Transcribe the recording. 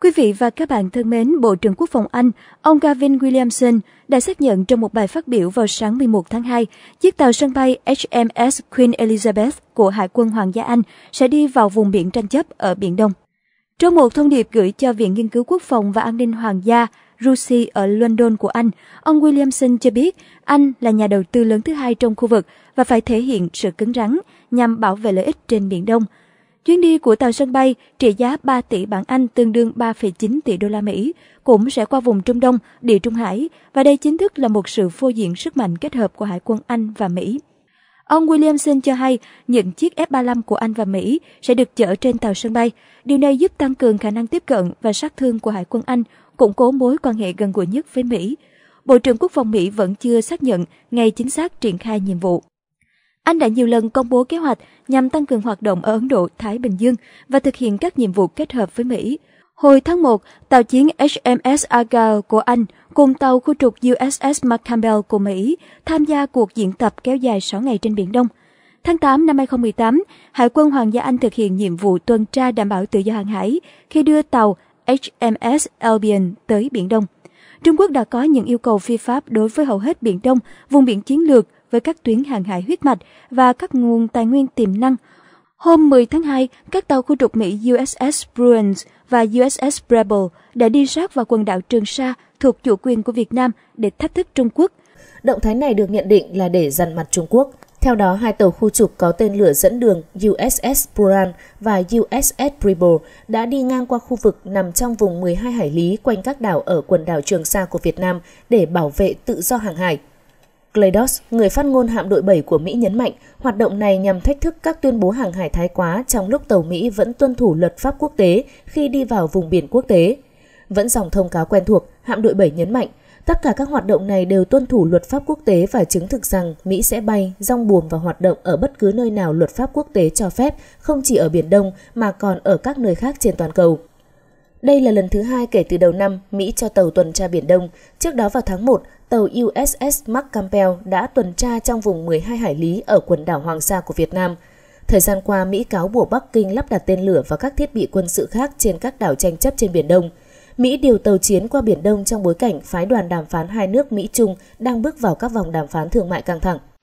Quý vị và các bạn thân mến, Bộ trưởng Quốc phòng Anh, ông Gavin Williamson đã xác nhận trong một bài phát biểu vào sáng 11 tháng 2, chiếc tàu sân bay HMS Queen Elizabeth của Hải quân Hoàng gia Anh sẽ đi vào vùng biển tranh chấp ở Biển Đông. Trong một thông điệp gửi cho Viện Nghiên cứu Quốc phòng và An ninh Hoàng gia Rusi ở London của Anh, ông Williamson cho biết Anh là nhà đầu tư lớn thứ hai trong khu vực và phải thể hiện sự cứng rắn nhằm bảo vệ lợi ích trên Biển Đông – Chuyến đi của tàu sân bay trị giá 3 tỷ bảng Anh tương đương 3,9 tỷ đô la Mỹ cũng sẽ qua vùng Trung Đông, Địa Trung Hải và đây chính thức là một sự phô diễn sức mạnh kết hợp của Hải quân Anh và Mỹ. Ông Williamson cho hay những chiếc F-35 của Anh và Mỹ sẽ được chở trên tàu sân bay. Điều này giúp tăng cường khả năng tiếp cận và sát thương của Hải quân Anh, củng cố mối quan hệ gần gũi nhất với Mỹ. Bộ trưởng Quốc phòng Mỹ vẫn chưa xác nhận ngày chính xác triển khai nhiệm vụ. Anh đã nhiều lần công bố kế hoạch nhằm tăng cường hoạt động ở Ấn Độ, Thái Bình Dương và thực hiện các nhiệm vụ kết hợp với Mỹ. Hồi tháng 1, tàu chiến HMS Argyle của Anh cùng tàu khu trục USS McCampbell của Mỹ tham gia cuộc diễn tập kéo dài 6 ngày trên Biển Đông. Tháng 8 năm 2018, Hải quân Hoàng gia Anh thực hiện nhiệm vụ tuần tra đảm bảo tự do hàng hải khi đưa tàu HMS Albion tới Biển Đông. Trung Quốc đã có những yêu cầu phi pháp đối với hầu hết Biển Đông, vùng biển chiến lược với các tuyến hàng hải huyết mạch và các nguồn tài nguyên tiềm năng. Hôm 10 tháng 2, các tàu khu trục Mỹ USS Bruins và USS Preble đã đi sát vào quần đảo Trường Sa thuộc chủ quyền của Việt Nam để thách thức Trung Quốc. Động thái này được nhận định là để dằn mặt Trung Quốc. Theo đó, hai tàu khu trục có tên lửa dẫn đường USS Buran và USS Preble đã đi ngang qua khu vực nằm trong vùng 12 hải lý quanh các đảo ở quần đảo Trường Sa của Việt Nam để bảo vệ tự do hàng hải. Gledos, người phát ngôn hạm đội 7 của Mỹ nhấn mạnh hoạt động này nhằm thách thức các tuyên bố hàng hải thái quá trong lúc tàu Mỹ vẫn tuân thủ luật pháp quốc tế khi đi vào vùng biển quốc tế. Vẫn dòng thông cáo quen thuộc, hạm đội 7 nhấn mạnh tất cả các hoạt động này đều tuân thủ luật pháp quốc tế và chứng thực rằng Mỹ sẽ bay, rong buồm và hoạt động ở bất cứ nơi nào luật pháp quốc tế cho phép, không chỉ ở Biển Đông mà còn ở các nơi khác trên toàn cầu. Đây là lần thứ hai kể từ đầu năm Mỹ cho tàu tuần tra Biển Đông. Trước đó vào tháng 1, tàu USS Mark Campbell đã tuần tra trong vùng 12 hải lý ở quần đảo Hoàng Sa của Việt Nam. Thời gian qua, Mỹ cáo buộc Bắc Kinh lắp đặt tên lửa và các thiết bị quân sự khác trên các đảo tranh chấp trên Biển Đông. Mỹ điều tàu chiến qua Biển Đông trong bối cảnh phái đoàn đàm phán hai nước Mỹ-Trung đang bước vào các vòng đàm phán thương mại căng thẳng.